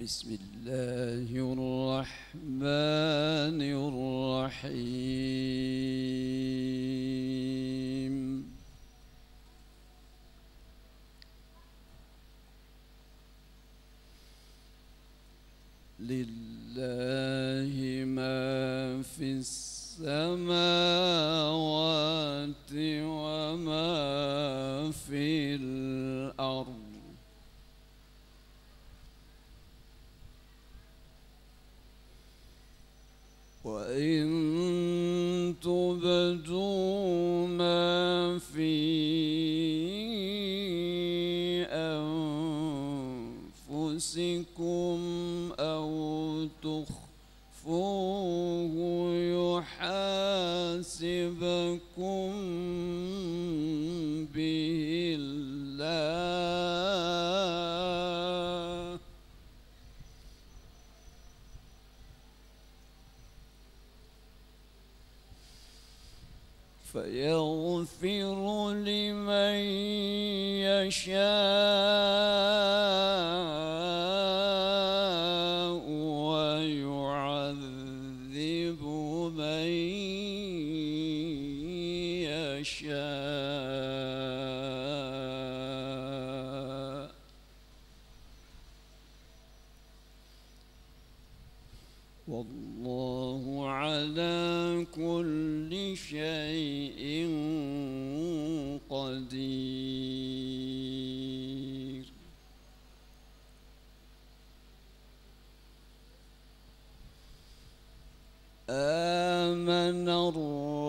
بسم الله الرحمن الرحيم لله ما في السماوات وما في الأرض وإن تبدوا ما في أنفسكم أو تخفوه يحاسبكم فيغفر لمن يشاء ويعذب من يشاء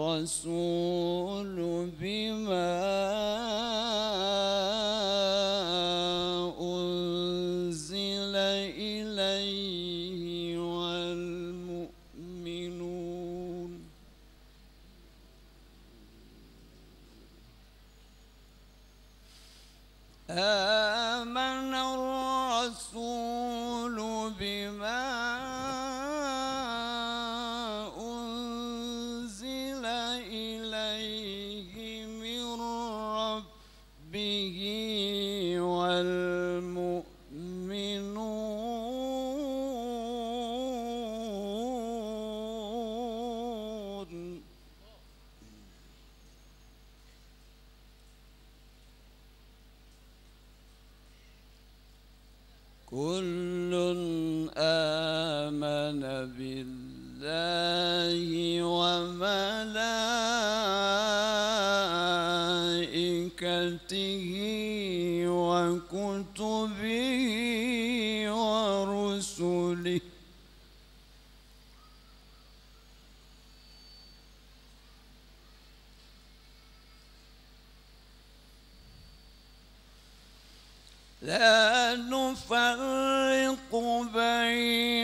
الرسول بما بالله وملائكته وكتبه ورسله لا نفرق بين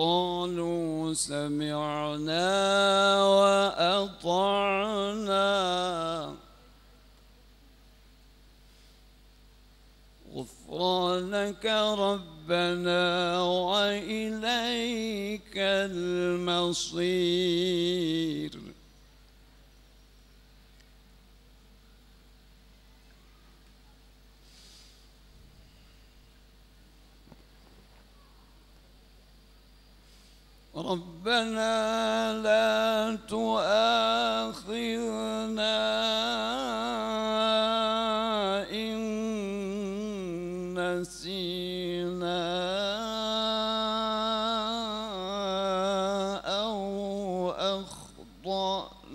قالوا سمعنا وأطعنا غفرانك ربنا وإليك المصير ربنا لا تؤاخذنا إن نسينا أو أخطأنا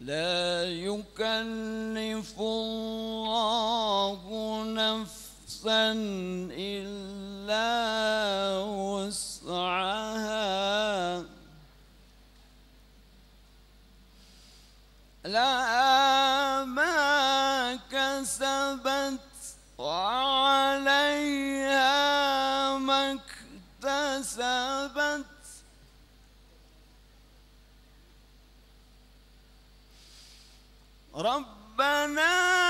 لا يكلف الله اكتسبت وعليها ما اكتسبت ربنا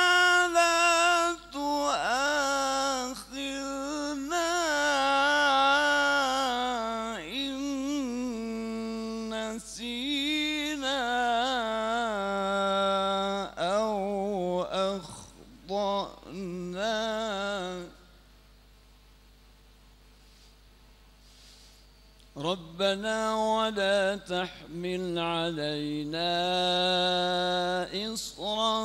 ربنا ولا تحمل علينا إصرا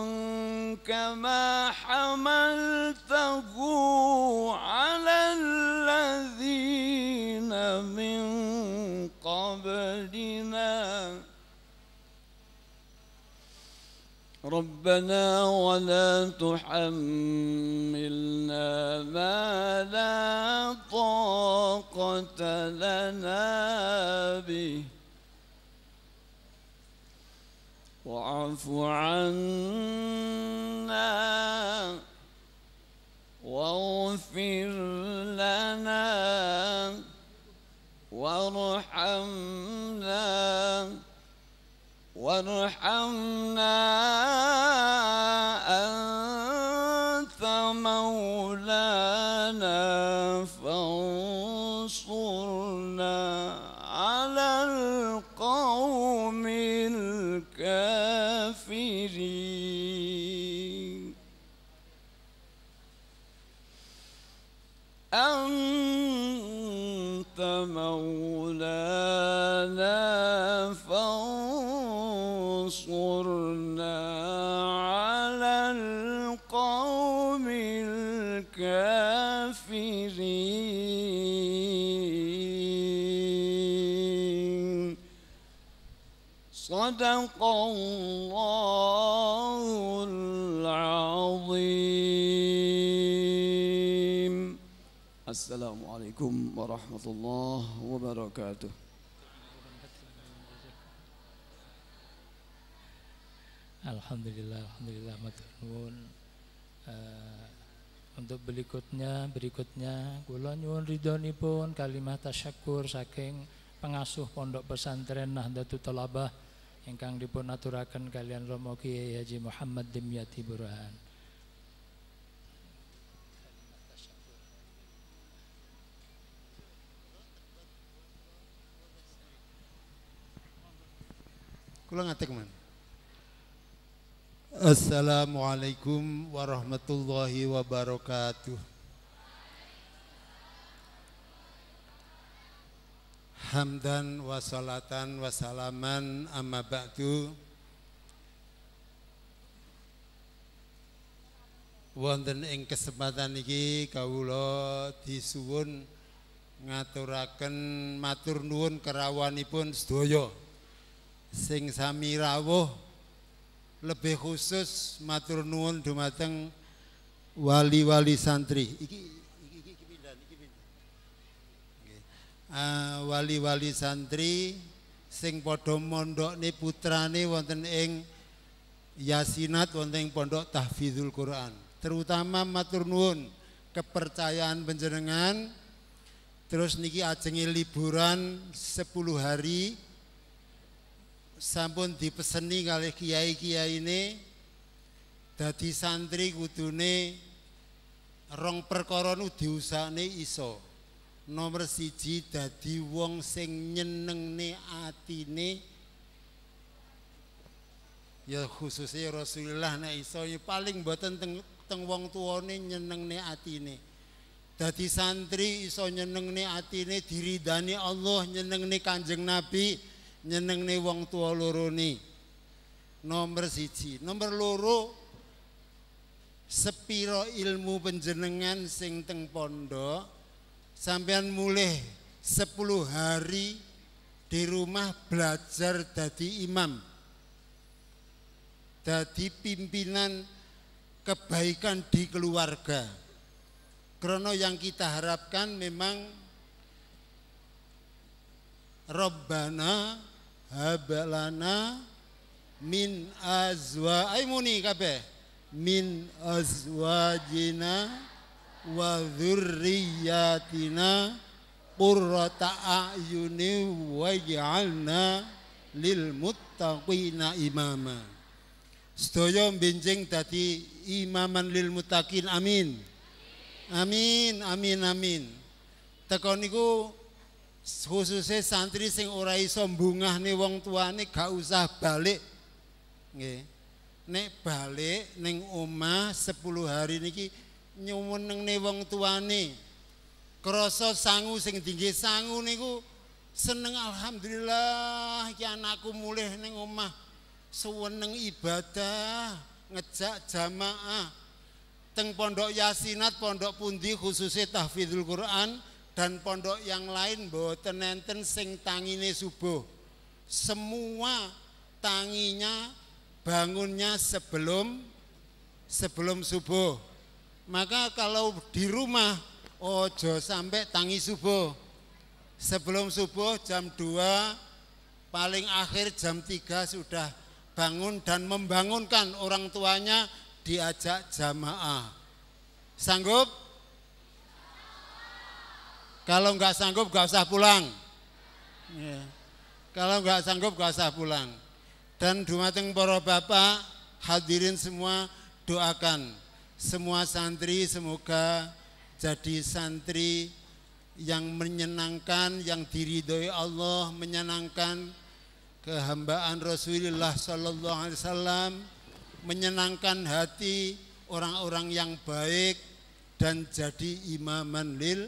كما حملته على ربنا ولا تحملنا ما لا طاقة لنا به واعف عنا واغفر لنا وارحمنا وارحمنا أنت مولانا فانصرنا على القوم الكافرين أنت مولانا فانصرنا انصرنا على القوم الكافرين صدق الله العظيم السلام عليكم ورحمة الله وبركاته Alhamdulillah, Alhamdulillah maturnuwun. Uh, eh, untuk berikutnya, berikutnya kula nyuwun pun kalimat tasyakur saking pengasuh Pondok Pesantren Nahdlatul Talabah ingkang dipun aturaken kalian Romo Kiai Haji Muhammad Dimyati Burhan. Kula ngatek, Man. Assalamualaikum warahmatullahi wabarakatuh Hamdan wasalatan wasalaman amma ba'du Wonten ing kesempatan iki kawula disuwun ngaturaken matur nuwun kerawanipun sedaya sing sami rawuh lebih khusus matur nuwun dumateng wali-wali santri iki eh, wali-wali santri sing padha mondhokne putrane wonten ing Yasinat wonten ing pondok Tahfizul Quran. Terutama matur nuwun kepercayaan panjenengan. Terus niki ajenge liburan 10 hari sampun dipeseni kalih kiai-kiyaine kiai dadi santri kudune rong perkara nu diusane iso. Nomor siji dadi wong sing nyenengne atine ya khususe Rasulullah nek iso paling mboten teng, teng wong tuane nyenengne atine. Dadi santri iso nyenengne atine diridani Allah, nyenengne Kanjeng Nabi. nyenengne wong tua lorone. Nomor siji, nomor loro sepiro ilmu penjenengan sing teng pondok sampean mulih sepuluh hari di rumah belajar dadi imam dadi pimpinan kebaikan di keluarga krono yang kita harapkan memang Rabbana habalana min azwa aimuni kape min azwajina wa dzurriyyatina qurrata a'yuni waj'alna lil muttaqina imama sedaya benjing dadi imaman lil muttaqin amin amin amin amin teko niku khususnya santri sing ora iso bungah wong tua nih gak usah balik nih nek balik neng omah 10 hari niki nyumun neng nih wong tua nih kroso sangu sing tinggi sangu niku seneng alhamdulillah ya anakku mulih neng omah seweneng ibadah ngejak jamaah teng pondok yasinat pondok pundi khususnya tahfidzul Quran dan pondok yang lain mboten enten sing tangine subuh. Semua tanginya bangunnya sebelum sebelum subuh. Maka kalau di rumah ojo sampai tangi subuh. Sebelum subuh jam 2 paling akhir jam 3 sudah bangun dan membangunkan orang tuanya diajak jamaah. Sanggup? Kalau nggak sanggup nggak usah pulang. Ya. Kalau nggak sanggup nggak usah pulang. Dan dumateng para bapak hadirin semua doakan semua santri semoga jadi santri yang menyenangkan, yang diridhoi Allah, menyenangkan kehambaan Rasulullah Sallallahu Alaihi Wasallam, menyenangkan hati orang-orang yang baik dan jadi imaman lil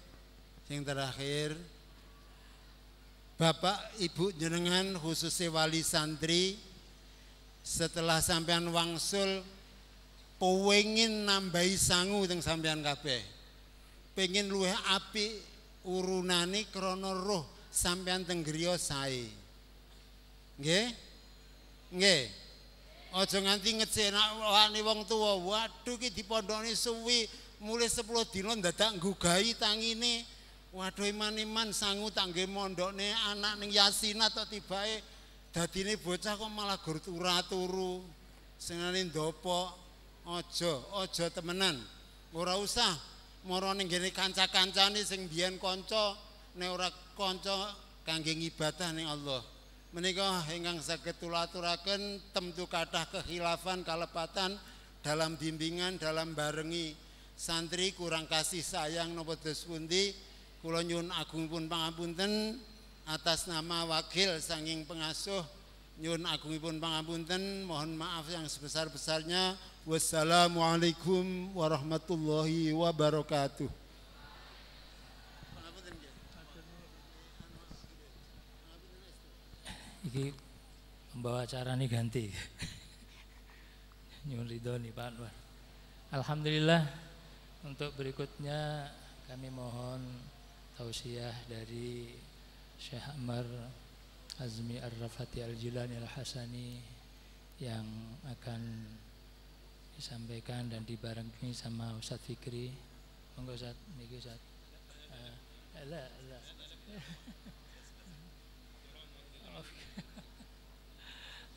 yang terakhir Bapak Ibu jenengan khususnya wali santri setelah sampean wangsul pengen nambahi sangu teng sampean kabeh pengen luwih api urunani krono roh sampean teng griya sae nggih nggih aja nganti ngecenak wani wong tua waduh ki dipondhone suwi mulai 10 dina dadak nggugahi tangine Waduh iman-iman sangu tangge nih anak nih Yasin atau dati nih bocah kok malah gur turu-turu. dopo, ojo ojo temenan. Ora usah moro ning gini kanca nih sing bian konco nek ora konco kangge ibadah nih Allah. Menikah hingga saged tulaturaken temtu kata kehilafan kalepatan dalam bimbingan dalam barengi santri kurang kasih sayang nopo dos pundi Kula nyuwun agung pun pangapunten atas nama wakil sanging pengasuh nyun agungipun pangapunten mohon maaf yang sebesar-besarnya wassalamualaikum warahmatullahi wabarakatuh Iki membawa acara nih ganti nyun ridho nih Pak Anwar Alhamdulillah untuk berikutnya kami mohon tausiah dari Syekh Amar Azmi Ar-Rafati Al-Jilani Al-Hasani yang akan disampaikan dan dibarengi sama Ustaz Fikri. Monggo Ustaz, niki Ustaz. ala, eh, ala.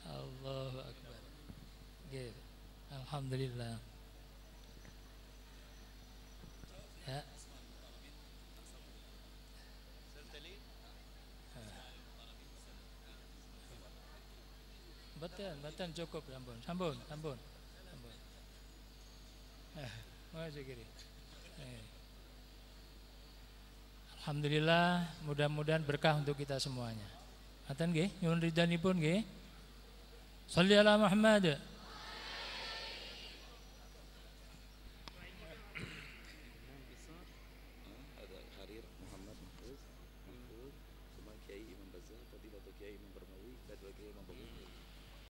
Allahu Akbar. Alhamdulillah. Betul, betul cukup Sambun, sambun Sambun Sampun. Nah, eh, maju kiri. Eh. Alhamdulillah mudah-mudahan berkah untuk kita semuanya. Ngaten nggih, nyuwun pun nggih. Shalli ala Muhammad.